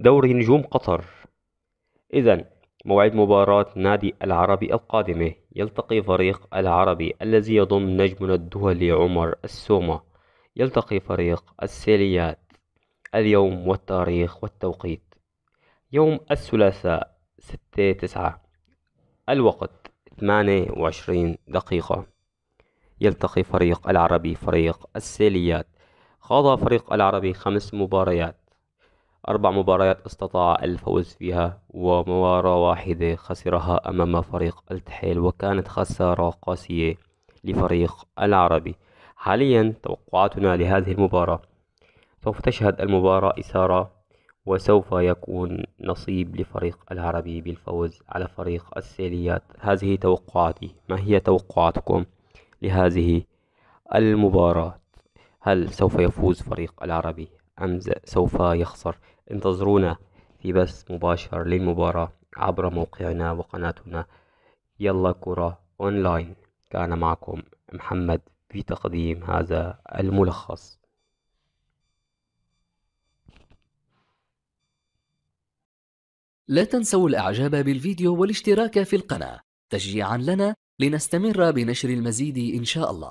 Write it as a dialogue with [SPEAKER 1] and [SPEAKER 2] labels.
[SPEAKER 1] دوري نجوم قطر إذا موعد مباراة نادي العربي القادمة يلتقي فريق العربي الذي يضم نجمنا الدولي عمر السومة يلتقي فريق السيليات اليوم والتاريخ والتوقيت يوم الثلاثاء ستة تسعة الوقت ثمانية وعشرين دقيقة يلتقي فريق العربي فريق السيليات خاض فريق العربي خمس مباريات أربع مباريات استطاع الفوز فيها ومباراة واحدة خسرها أمام فريق التحيل وكانت خسارة قاسية لفريق العربي حاليا توقعاتنا لهذه المباراة سوف تشهد المباراة إثارة وسوف يكون نصيب لفريق العربي بالفوز على فريق السيليات هذه توقعاتي ما هي توقعاتكم لهذه المباراة هل سوف يفوز فريق العربي حمزة سوف يخسر انتظرونا في بث مباشر للمباراة عبر موقعنا وقناتنا يلا كرة أونلاين كان معكم محمد في تقديم هذا الملخص لا تنسوا الإعجاب بالفيديو
[SPEAKER 2] والاشتراك في القناة تشجيعا لنا لنستمر بنشر المزيد إن شاء الله